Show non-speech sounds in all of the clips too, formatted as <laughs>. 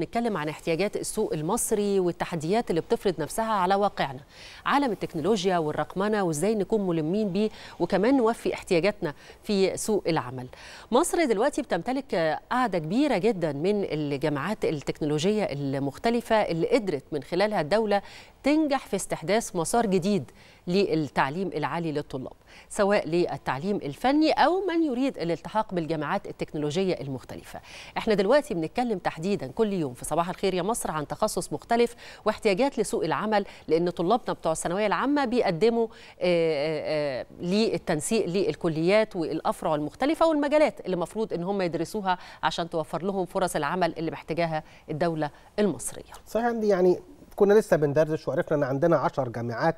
نتكلم عن احتياجات السوق المصري والتحديات اللي بتفرض نفسها على واقعنا عالم التكنولوجيا والرقمنه وازاي نكون ملمين بيه وكمان نوفي احتياجاتنا في سوق العمل مصر دلوقتي بتمتلك قاعده كبيره جدا من الجامعات التكنولوجيه المختلفه اللي قدرت من خلالها الدوله تنجح في استحداث مسار جديد للتعليم العالي للطلاب سواء للتعليم الفني أو من يريد الالتحاق بالجامعات التكنولوجية المختلفة احنا دلوقتي بنتكلم تحديدا كل يوم في صباح الخير يا مصر عن تخصص مختلف واحتياجات لسوق العمل لأن طلابنا بتوع الثانوية العامة بيقدموا آه، آه، آه، للتنسيق للكليات والأفرع المختلفة والمجالات اللي المفروض ان هم يدرسوها عشان توفر لهم فرص العمل اللي محتاجاها الدولة المصرية صحيح عندي يعني كنا لسه بندردش وعرفنا ان عندنا 10 جامعات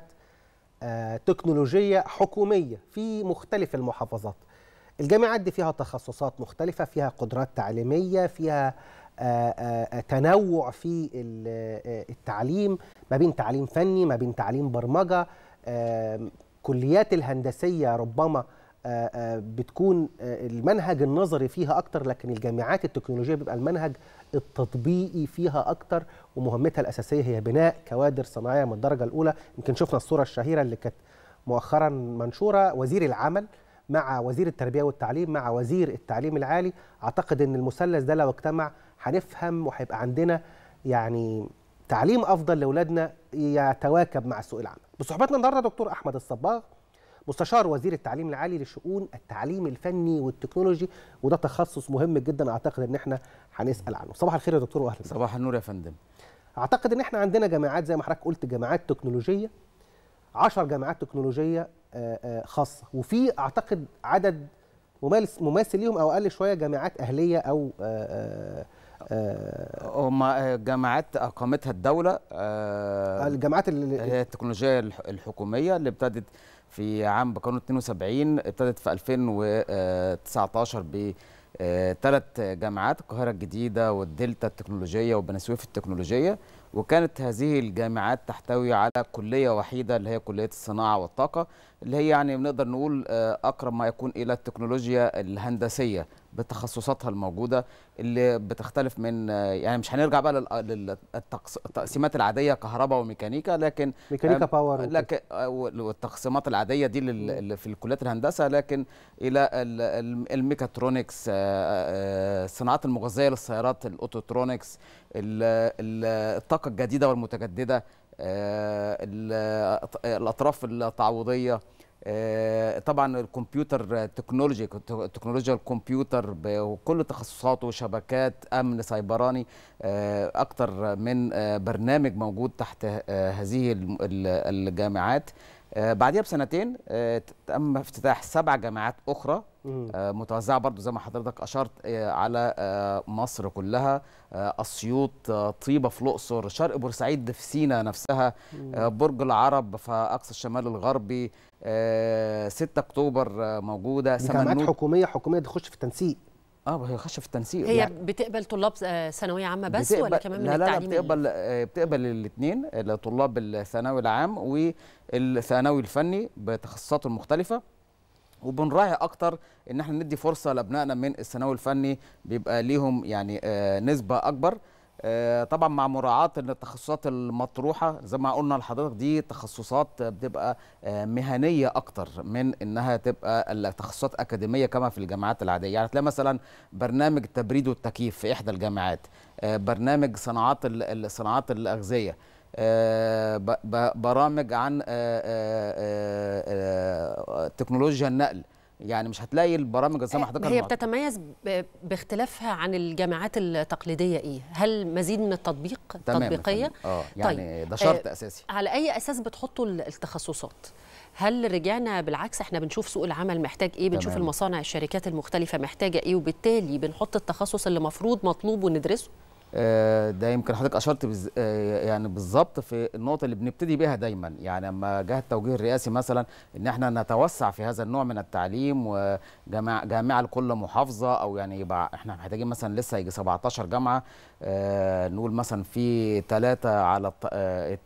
آه، تكنولوجية حكومية في مختلف المحافظات الجامعات دي فيها تخصصات مختلفة فيها قدرات تعليمية فيها آه، آه، تنوع في التعليم ما بين تعليم فني ما بين تعليم برمجة كليات الهندسية ربما آه، آه، بتكون آه، المنهج النظري فيها اكتر لكن الجامعات التكنولوجيه بيبقى المنهج التطبيقي فيها اكتر ومهمتها الاساسيه هي بناء كوادر صناعيه من الدرجه الاولى يمكن شفنا الصوره الشهيره اللي كانت مؤخرا منشوره وزير العمل مع وزير التربيه والتعليم مع وزير التعليم العالي اعتقد ان المثلث ده لو اجتمع هنفهم وهيبقى عندنا يعني تعليم افضل لاولادنا يتواكب مع سوق العمل بصحبتنا النهارده دكتور احمد الصباغ مستشار وزير التعليم العالي لشؤون التعليم الفني والتكنولوجي وده تخصص مهم جدا اعتقد ان احنا هنسال عنه صباح الخير يا دكتور واهلا صباح النور يا فندم اعتقد ان احنا عندنا جامعات زي ما حضرتك قلت جامعات تكنولوجيه 10 جامعات تكنولوجيه آه، آه، خاصه وفي اعتقد عدد ممارس مماثل ليهم او اقل شويه جامعات اهليه او آه، هم جامعات اقامتها الدوله الجامعات التكنولوجيه الحكوميه اللي ابتدت في عام بقانون 72 ابتدت في 2019 ب ثلاث آه، جامعات القاهرة الجديدة والدلتا التكنولوجية وبنسويف سويف التكنولوجية وكانت هذه الجامعات تحتوي على كلية وحيدة اللي هي كلية الصناعة والطاقة اللي هي يعني بنقدر نقول آه، اقرب ما يكون الى التكنولوجيا الهندسيه بتخصصاتها الموجوده اللي بتختلف من آه، يعني مش هنرجع بقى للتقسيمات العاديه كهرباء وميكانيكا لكن ميكانيكا باور لكن آه، والتقسيمات العاديه دي في الكليات الهندسه لكن الى الميكاترونكس الصناعات المغذيه للسيارات الاوتوترونكس الطاقه الجديده والمتجدده آه، الاطراف التعويضيه آه، طبعا الكمبيوتر تكنولوجي تكنولوجيا الكمبيوتر بكل تخصصاته شبكات امن سيبراني اكثر آه، من برنامج موجود تحت هذه الجامعات آه، بعديها بسنتين آه، تم افتتاح سبع جامعات اخرى آه، متوزعه برضو زي ما حضرتك اشرت على مصر كلها اسيوط طيبه في الاقصر شرق بورسعيد في سينا نفسها برج العرب في اقصى الشمال الغربي 6 اكتوبر موجوده جامعات حكوميه حكوميه تخش في التنسيق اه هي خش في التنسيق هي يعني بتقبل طلاب آه، ثانويه عامه بس ولا كمان من لا لا التعليم بتقبل آه، بتقبل الاثنين طلاب الثانوي العام والثانوي الفني بتخصصاته المختلفه وبنراعي اكتر ان احنا ندي فرصه لابنائنا من الثانوي الفني بيبقى ليهم يعني آه، نسبه اكبر آه، طبعا مع مراعاه ان التخصصات المطروحه زي ما قلنا لحضرتك دي تخصصات بتبقى آه، مهنيه اكتر من انها تبقى التخصصات اكاديميه كما في الجامعات العاديه يعني هتلاقي مثلا برنامج التبريد والتكييف في احدى الجامعات آه، برنامج صناعات الصناعات الاغذيه برامج عن تكنولوجيا النقل يعني مش هتلاقي البرامج زي ما آه، حضرتك هي بتتميز باختلافها عن الجامعات التقليديه ايه هل مزيد من التطبيق التطبيقيه اه طيب، يعني طيب. ده شرط آه اساسي على اي اساس بتحطوا التخصصات هل رجعنا بالعكس احنا بنشوف سوق العمل محتاج ايه بنشوف تمام. المصانع الشركات المختلفه محتاجه ايه وبالتالي بنحط التخصص اللي مفروض مطلوب وندرسه آه، ده يمكن حضرتك اشرت بز... آه، يعني بالظبط في النقطه اللي بنبتدي بيها دايما يعني لما جه التوجيه الرئاسي مثلا ان احنا نتوسع في هذا النوع من التعليم وجامعه جامعه لكل محافظه او يعني يبقى احنا محتاجين مثلا لسه يجي 17 جامعه آه، نقول مثلا في ثلاثه على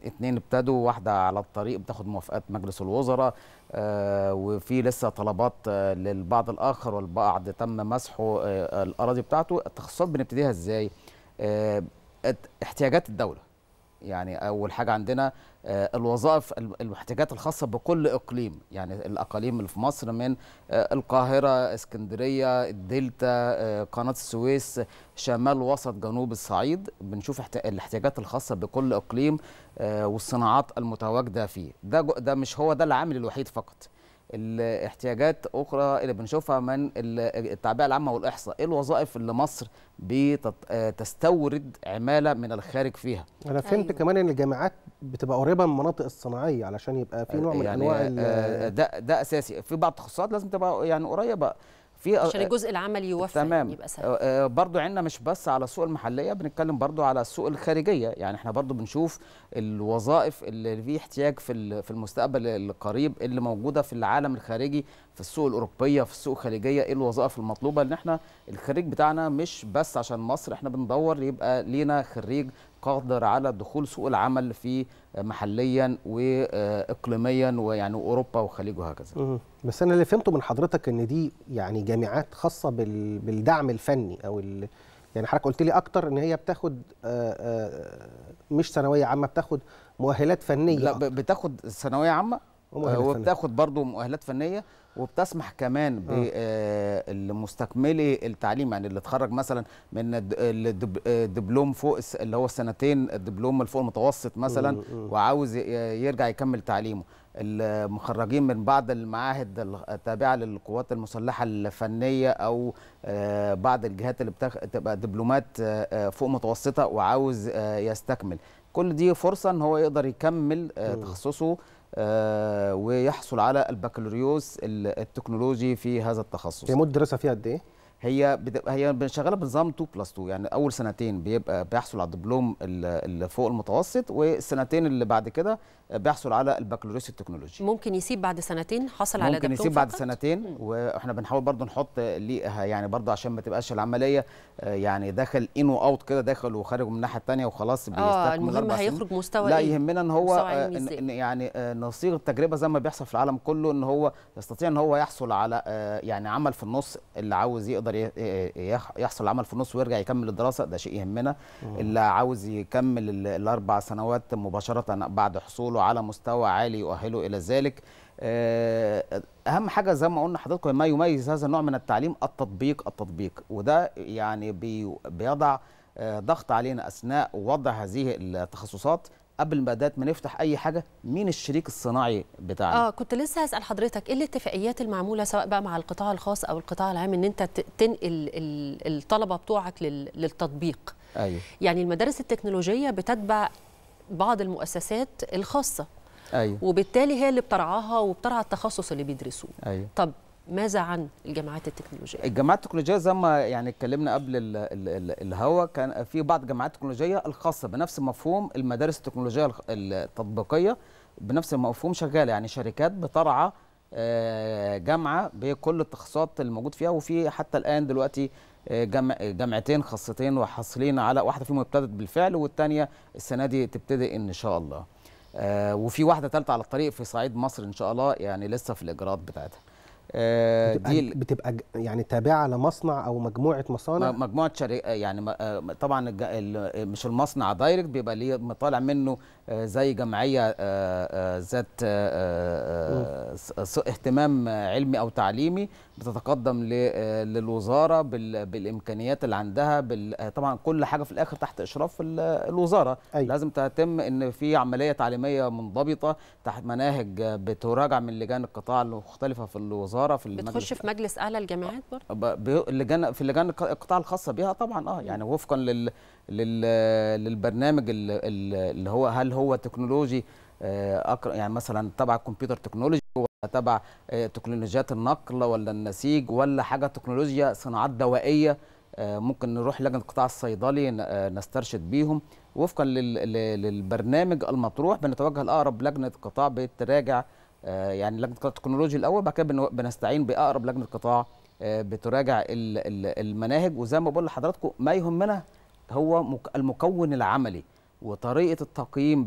اثنين ابتدوا واحده على الطريق بتاخد موافقات مجلس الوزراء وفي لسه طلبات للبعض الاخر والبعض تم مسحه الاراضي بتاعته التخصصات بنبتديها ازاي؟ آه، احتياجات الدوله يعني اول حاجه عندنا آه، الوظائف الاحتياجات الخاصه بكل اقليم يعني الاقاليم اللي في مصر من آه، القاهره اسكندريه الدلتا قناه السويس شمال وسط جنوب الصعيد بنشوف الاحتياجات الخاصه بكل اقليم والصناعات المتواجده فيه ده ده مش هو ده العامل الوحيد فقط الاحتياجات اخرى اللي بنشوفها من التعبئه العامه والاحصاء ايه الوظائف اللي مصر بتستورد آه، عماله من الخارج فيها انا فهمت أيوة. كمان ان الجامعات بتبقى قريبه من المناطق الصناعيه علشان يبقى في نوع من يعني انواع آه، آه، ده ده اساسي في بعض التخصصات لازم تبقى يعني قريبه في آه، عشان آه، الجزء العملي يوفر تمام يبقى سهل آه، برضو عندنا مش بس على السوق المحليه بنتكلم برضو على السوق الخارجيه يعني احنا برضو بنشوف الوظائف اللي في احتياج في في المستقبل القريب اللي موجوده في العالم الخارجي في السوق الاوروبيه في السوق الخارجيه ايه الوظائف المطلوبه ان احنا الخريج بتاعنا مش بس عشان مصر احنا بندور يبقى لينا خريج قادر على دخول سوق العمل في آه، محليا واقليميا ويعني اوروبا وخليج وهكذا بس انا اللي فهمته من حضرتك ان دي يعني جامعات خاصه بالدعم الفني او ال... يعني حضرتك قلت لي اكتر ان هي بتاخد آه، آه، مش ثانويه عامه بتاخد مؤهلات فنيه لا بتاخد ثانويه عامه آه، وبتاخد برضو مؤهلات فنيه وبتسمح كمان بالمستكملي آه. آه، التعليم يعني اللي اتخرج مثلا من الدبلوم فوق اللي هو السنتين الدبلوم الفوق المتوسط مثلا وعاوز يرجع يكمل تعليمه المخرجين من بعض المعاهد التابعه للقوات المسلحه الفنيه او بعض الجهات اللي بتبقى دبلومات فوق متوسطه وعاوز يستكمل كل دي فرصه ان هو يقدر يكمل تخصصه آه، ويحصل على البكالوريوس التكنولوجي في هذا التخصص هي مدرسه فيها قد ايه هي هي شغاله بنظام 2 بلس 2 يعني اول سنتين بيبقى بيحصل على الدبلوم اللي فوق المتوسط والسنتين اللي بعد كده بيحصل على البكالوريوس التكنولوجي ممكن يسيب بعد سنتين حصل ممكن على ممكن يسيب بعد فقط؟ سنتين واحنا بنحاول برضو نحط ليها يعني برضو عشان ما تبقاش العمليه آه، يعني داخل ان واوت كده داخل وخارج من الناحيه الثانيه وخلاص اه المهم هيخرج مستوى لا إيه؟ يهمنا ان هو آه، إيه؟ إن يعني آه، نصيغ التجربه زي ما بيحصل في العالم كله ان هو يستطيع ان هو يحصل على يعني عمل في النص اللي عاوز يقدر يحصل عمل في النص ويرجع يكمل الدراسه ده شيء يهمنا اللي عاوز يكمل الاربع سنوات مباشره بعد حصوله برضه على مستوى عالي يؤهله الى ذلك آه، اهم حاجه زي ما قلنا حضراتكم ما يميز هذا النوع من التعليم التطبيق التطبيق وده يعني بي بيضع آه، ضغط علينا اثناء وضع هذه التخصصات قبل ما بدات ما نفتح اي حاجه مين الشريك الصناعي بتاعنا اه كنت لسه هسال حضرتك ايه الاتفاقيات المعموله سواء بقى مع القطاع الخاص او القطاع العام ان انت تنقل الطلبه بتوعك للتطبيق ايوه يعني المدارس التكنولوجيه بتتبع بعض المؤسسات الخاصه أيوة. وبالتالي هي اللي بترعاها وبترعى التخصص اللي بيدرسوه أيوة. طب ماذا عن الجامعات التكنولوجيه الجامعات التكنولوجيه زي ما يعني اتكلمنا قبل الهوا كان في بعض الجامعات التكنولوجيه الخاصه بنفس مفهوم المدارس التكنولوجيه التطبيقيه بنفس المفهوم شغاله يعني شركات بترعى آه، جامعه بكل التخصصات الموجود فيها وفي حتى الان دلوقتي جامعتين خاصتين وحاصلين على واحده فيهم ابتدت بالفعل والثانيه السنه دي تبتدئ ان شاء الله آه، وفي واحده ثالثه على الطريق في صعيد مصر ان شاء الله يعني لسه في الاجراءات بتاعتها آه، دي بتبقى بتبقى يعني تابعه لمصنع او مجموعه مصانع مجموعه شركة آه، يعني آه، طبعا مش المصنع دايركت بيبقى ليه طالع منه زي جمعيه ذات اهتمام علمي او تعليمي بتتقدم للوزاره بالامكانيات اللي عندها طبعا كل حاجه في الاخر تحت اشراف الوزاره أيوة. لازم تتم ان في عمليه تعليميه منضبطه تحت مناهج بتراجع من لجان القطاع المختلفه في الوزاره الوزاره في المجلس بتخش في مجلس اعلى الجامعات برضه اللجان في اللجان القطاع الخاصه بها طبعا اه يعني وفقا لل, لل للبرنامج اللي هو هل هو تكنولوجي آه، يعني مثلا تبع الكمبيوتر تكنولوجي ولا تبع آه، تكنولوجيات النقل ولا النسيج ولا حاجه تكنولوجيا صناعات دوائيه آه، ممكن نروح لجنه القطاع الصيدلي نسترشد بيهم وفقا للبرنامج المطروح بنتوجه لاقرب لجنه قطاع بتراجع آه، يعني لجنه قطاع التكنولوجي الاول بعد كده بنستعين باقرب لجنه قطاع آه، بتراجع المناهج وزي ما بقول لحضراتكم ما يهمنا هو المكون العملي وطريقه التقييم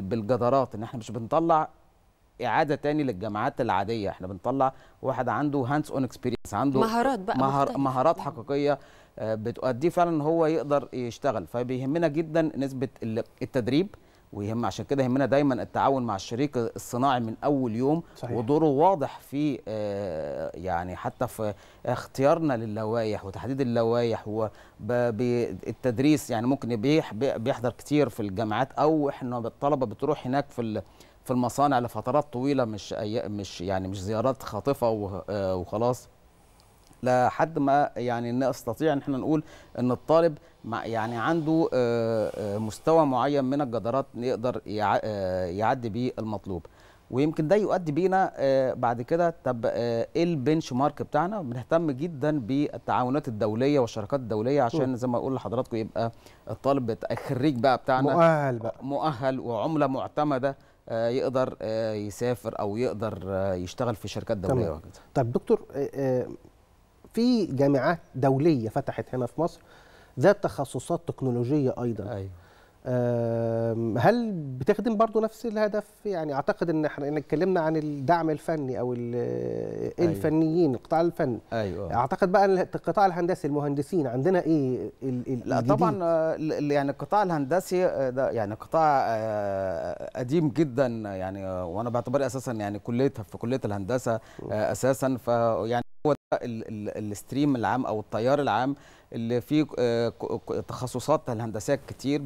بالجدارات ان احنا مش بنطلع اعاده تاني للجامعات العاديه احنا بنطلع واحد عنده هاندز اون اكسبيرينس عنده مهارات بقى مهار مهارات نعم. حقيقيه آه، بتؤديه فعلا ان هو يقدر يشتغل فبيهمنا جدا نسبه التدريب ويهم عشان كده يهمنا دايما التعاون مع الشريك الصناعي من اول يوم صحيح. ودوره واضح في آه، يعني حتى في اختيارنا للوائح وتحديد اللوائح وبالتدريس يعني ممكن بيحضر كتير في الجامعات او احنا الطلبه بتروح هناك في في المصانع لفترات طويله مش مش يعني مش زيارات خاطفه آه، وخلاص لحد ما يعني نستطيع ان احنا نقول ان الطالب يعني عنده آه، آه، مستوى معين من الجدارات يقدر آه، يعدي بيه المطلوب ويمكن ده يؤدي بينا بعد كده طب ايه البنش مارك بتاعنا بنهتم جدا بالتعاونات الدوليه والشركات الدوليه عشان زي ما اقول لحضراتكم يبقى الطالب الخريج بقى بتاعنا مؤهل بقى مؤهل وعمله معتمده يقدر يسافر او يقدر يشتغل في شركات دوليه وكده طب دكتور في جامعات دوليه فتحت هنا في مصر ذات تخصصات تكنولوجيه ايضا أيوة. هل بتخدم برضو نفس الهدف يعني اعتقد ان احنا اتكلمنا عن الدعم الفني او أيوه. الفنيين القطاع الفني أيوة. اعتقد بقى القطاع الهندسي المهندسين عندنا ايه لا طبعا آه، يعني القطاع الهندسي آه، ده يعني قطاع آه، قديم جدا يعني وانا بعتبر اساسا يعني كليتها في كليه الهندسه اساسا فيعني هو ده الستريم العام او التيار العام اللي فيه آه، تخصصات الهندسات كتير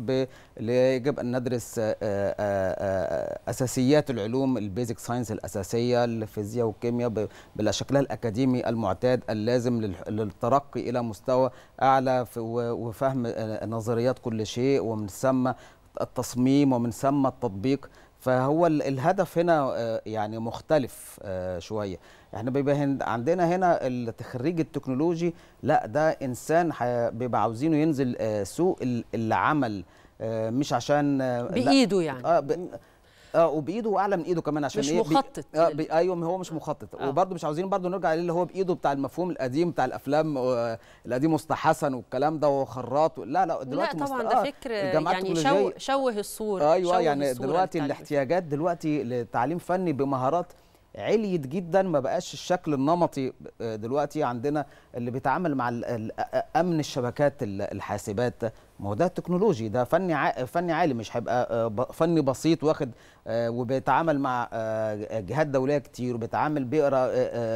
اللي يجب ان ندرس آه، آه، اساسيات العلوم البيزك ساينس الاساسيه الفيزياء والكيمياء بالشكل الاكاديمي المعتاد اللازم للترقي الى مستوى اعلى وفهم نظريات كل شيء ومن ثم التصميم ومن ثم التطبيق فهو الهدف هنا آه، يعني مختلف آه، شويه احنا بيبقى عندنا هنا التخريج التكنولوجي لا ده انسان بيبقى عاوزينه ينزل آه، سوق العمل مش عشان بايده يعني اه وبايده واعلى من ايده كمان عشان مش إيه مخطط بي... آه يعني. بي... ايوه هو مش مخطط آه. وبرده مش عاوزين برده نرجع اللي هو بايده بتاع المفهوم القديم بتاع الافلام آه القديم مستحسن والكلام ده وخراط لا لا دلوقتي لا طبعا مست... ده آه، فكر يعني شو... شوه الصوره ايوه شوه يعني الصورة دلوقتي الاحتياجات دلوقتي لتعليم فني بمهارات عليت جدا ما بقاش الشكل النمطي آه، دلوقتي عندنا اللي بيتعامل مع امن الشبكات الحاسبات ما هو ده تكنولوجي ده فني ع... فني عالي مش هيبقى آه، فني بسيط واخد آه، وبيتعامل مع آه، جهات دوليه كتير وبيتعامل بيقرا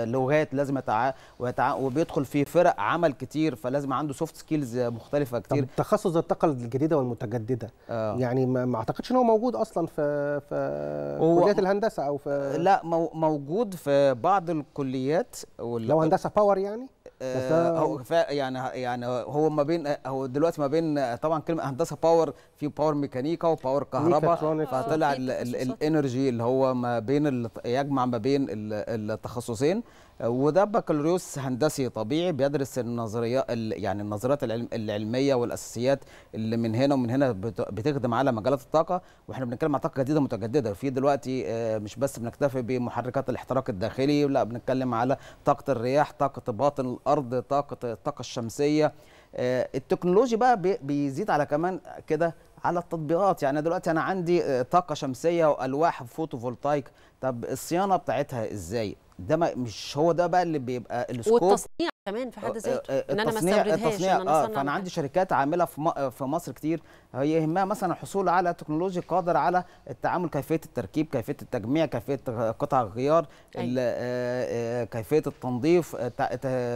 لغات لازم يتع... ويتع... وبيدخل في فرق عمل كتير فلازم عنده سوفت سكيلز مختلفه كتير طب تخصص الطاقه الجديده والمتجدده آه. يعني ما اعتقدش ان هو موجود اصلا في في هو... كليات الهندسه او في لا مو... موجود في بعض الكليات وال... لو هندسه باور يعني آه، هو يعني يعني هو ما بين هو دلوقتي ما بين آه، طبعا كلمه هندسه باور في باور ميكانيكا وباور كهرباء فطلع آه، الانرجي اللي هو ما بين يجمع ما بين التخصصين وده بكالوريوس هندسي طبيعي بيدرس النظريات يعني النظريات العلميه والاساسيات اللي من هنا ومن هنا بتخدم على مجالات الطاقه واحنا بنتكلم عن طاقه جديده متجدده في دلوقتي آه، مش بس بنكتفي بمحركات الاحتراق الداخلي لا بنتكلم على طاقه الرياح طاقه باطن الارض طاقه الطاقه الشمسيه آه، التكنولوجي بقى بيزيد على كمان كده على التطبيقات يعني دلوقتي انا عندي آه، طاقه شمسيه والواح فوتوفولتايك طب الصيانه بتاعتها ازاي ده ما مش هو ده بقى اللي بيبقى السكوب والتصنيع كمان في حد أه، ذاته أه، ان انا ما استوردهاش ان انا آه فانا عندي شركات عامله في في مصر كتير هي يهمها مثلا الحصول على تكنولوجيا قادر على التعامل كيفيه التركيب كيفيه التجميع كيفيه قطع الغيار أيوة. آه، كيفيه التنظيف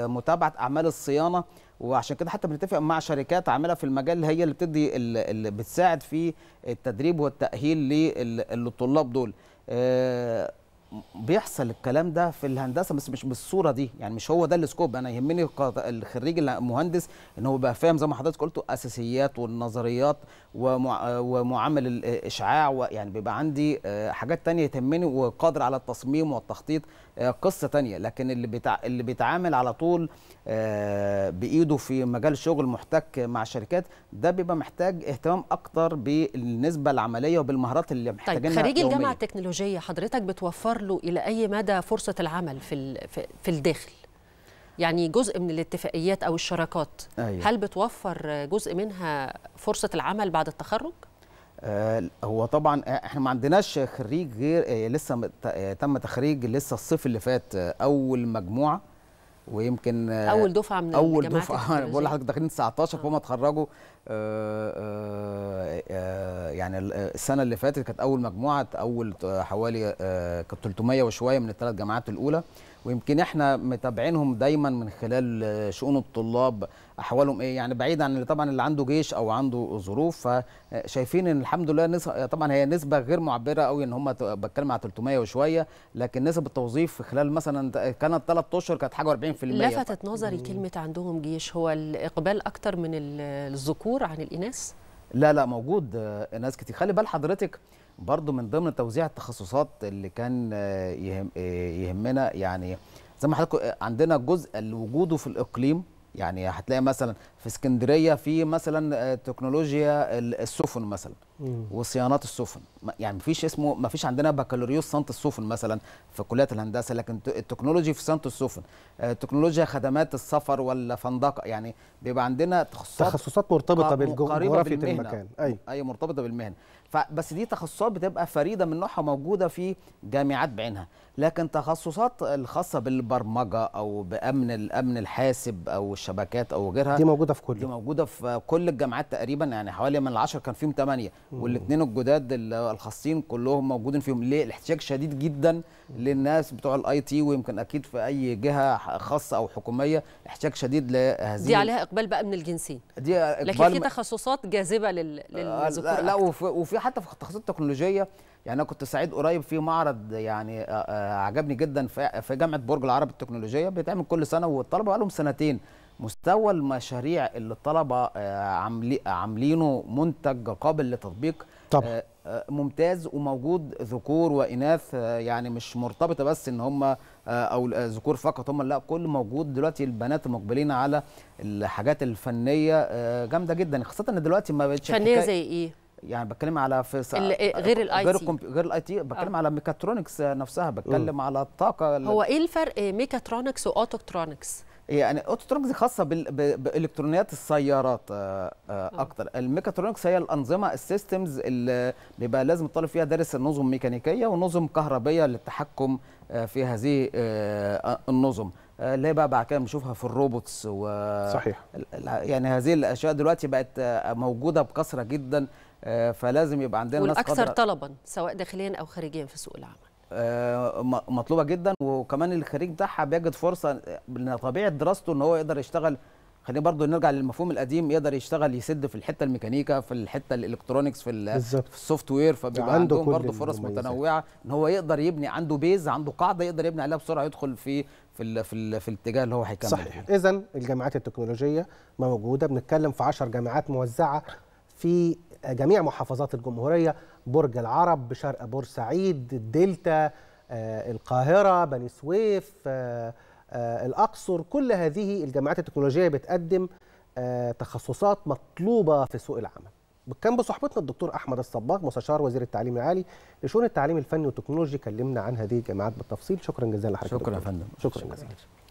متابعه اعمال الصيانه وعشان كده حتى بنتفق مع شركات عامله في المجال اللي هي اللي بتدي اللي بتساعد في التدريب والتاهيل للطلاب دول بيحصل الكلام ده في الهندسه بس مش بالصوره دي يعني مش هو ده السكوب انا يهمني الخريج المهندس ان هو يبقى فاهم زي ما حضرتك قلت اساسيات والنظريات ومع ومعامل الاشعاع ويعني بيبقى عندي آه، حاجات تانية يهمني وقادر على التصميم والتخطيط آه، قصه تانية لكن اللي بتع... اللي بيتعامل على طول آه، بايده في مجال شغل محتك مع شركات ده بيبقى محتاج اهتمام اكتر بالنسبه العمليه وبالمهارات اللي طيب، محتاجينها طيب خريج الجامعه التكنولوجيه حضرتك بتوفر له الى اي مدى فرصه العمل في في الداخل يعني جزء من الاتفاقيات او الشراكات أيوة. هل بتوفر جزء منها فرصه العمل بعد التخرج آه، هو طبعا آه، احنا ما عندناش خريج غير آه، لسه تم تخريج لسه الصيف اللي فات اول مجموعه ويمكن اول دفعه من اول دفعه <laughs> بقول لحضرتك داخلين 19 فهم اتخرجوا يعني السنه اللي فاتت كانت اول مجموعه اول حوالي كانت 300 وشويه من الثلاث جامعات الاولى ويمكن احنا متابعينهم دايما من خلال شؤون الطلاب احوالهم ايه يعني بعيد عن اللي طبعا اللي عنده جيش او عنده ظروف فشايفين ان الحمد لله نس... طبعا هي نسبه غير معبره قوي ان هم بتكلم على 300 وشويه لكن نسب التوظيف في خلال مثلا كانت ثلاث اشهر كانت حاجه 40% لفتت نظري كلمه عندهم جيش هو الاقبال اكتر من الذكور عن الاناث لا لا موجود آه، ناس كتير خلي بال حضرتك برضو من ضمن توزيع التخصصات اللي كان آه، يهم آه، يهمنا يعني زي ما حضرتك عندنا جزء اللي وجوده في الاقليم يعني هتلاقي مثلا في اسكندريه في مثلا آه، تكنولوجيا السفن مثلا وصيانات السفن يعني مفيش اسمه مفيش عندنا بكالوريوس صيانه السفن مثلا في كليات الهندسه لكن التكنولوجي في صيانه السفن آه، تكنولوجيا خدمات السفر والفندقه يعني بيبقى عندنا تخصصات تخصصات مرتبطه بالجغرافيا المكان اي أيوة. اي مرتبطه بالمهنه فبس دي تخصصات بتبقى فريده من نوعها موجوده في جامعات بعينها لكن تخصصات الخاصه بالبرمجه او بامن الامن الحاسب او الشبكات او غيرها دي موجوده في كل دي موجوده في كل الجامعات تقريبا يعني حوالي من العشر كان فيهم ثمانيه والاثنين الجداد الخاصين كلهم موجودين فيهم ليه الاحتياج شديد جدا للناس بتوع الاي تي ويمكن اكيد في اي جهه خاصه او حكوميه احتياج شديد لهذه دي عليها اقبال بقى من الجنسين دي إقبال لكن في تخصصات جاذبه للذكور لا, لا وفي حتى في التخصصات التكنولوجيه يعني انا كنت سعيد قريب في معرض يعني آه، آه، عجبني جدا في جامعه برج العرب التكنولوجيه بيتعمل كل سنه والطلبه بقالهم سنتين مستوى المشاريع اللي الطلبه آه، عاملينه منتج قابل لتطبيق طبعا ممتاز وموجود ذكور واناث يعني مش مرتبطه بس ان هم او ذكور فقط هم لا كل موجود دلوقتي البنات مقبلين على الحاجات الفنيه جامده جدا خاصه ان دلوقتي ما بقتش فنيه زي ايه يعني بتكلم على في إيه، غير الاي غير تي غير الاي تي بتكلم آه. على ميكاترونكس نفسها بتكلم على الطاقه هو ايه الفرق ميكاترونكس واوتوكترونكس يعني اوتوترونكس دي خاصه بالالكترونيات السيارات آه، آه، آه. اكتر الميكاترونكس هي الانظمه السيستمز اللي بيبقى لازم الطالب فيها دارس النظم ميكانيكيه ونظم كهربيه للتحكم في هذه النظم اللي هي بقى بعد كده بنشوفها في الروبوتس و صحيح يعني هذه الاشياء دلوقتي بقت موجوده بكثره جدا آه، فلازم يبقى عندنا والاكثر قدر... طلبا سواء داخليا او خارجيا في سوق العمل آه، مطلوبه جدا وكمان الخريج بتاعها بيجد فرصه من طبيعه دراسته ان هو يقدر يشتغل خلينا برضو نرجع للمفهوم القديم يقدر يشتغل يسد في الحته الميكانيكا في الحته الالكترونكس في, في السوفت وير فبيبقى عنده عندهم برضو فرص متنوعه ان هو يقدر يبني عنده بيز عنده قاعده يقدر يبني عليها بسرعه يدخل في في الـ في, الـ في الاتجاه اللي هو هيكمل صحيح اذا الجامعات التكنولوجيه موجوده بنتكلم في 10 جامعات موزعه في جميع محافظات الجمهورية برج العرب بشرق بورسعيد الدلتا آه، القاهرة بني سويف آه، آه، الأقصر كل هذه الجامعات التكنولوجية بتقدم تخصصات مطلوبة في سوق العمل كان بصحبتنا الدكتور احمد الصباغ مستشار وزير التعليم العالي لشؤون التعليم الفني والتكنولوجي كلمنا عن هذه الجامعات بالتفصيل شكرا جزيلا لحضرتك شكرا يا فندم شكرا, شكرا جزيلا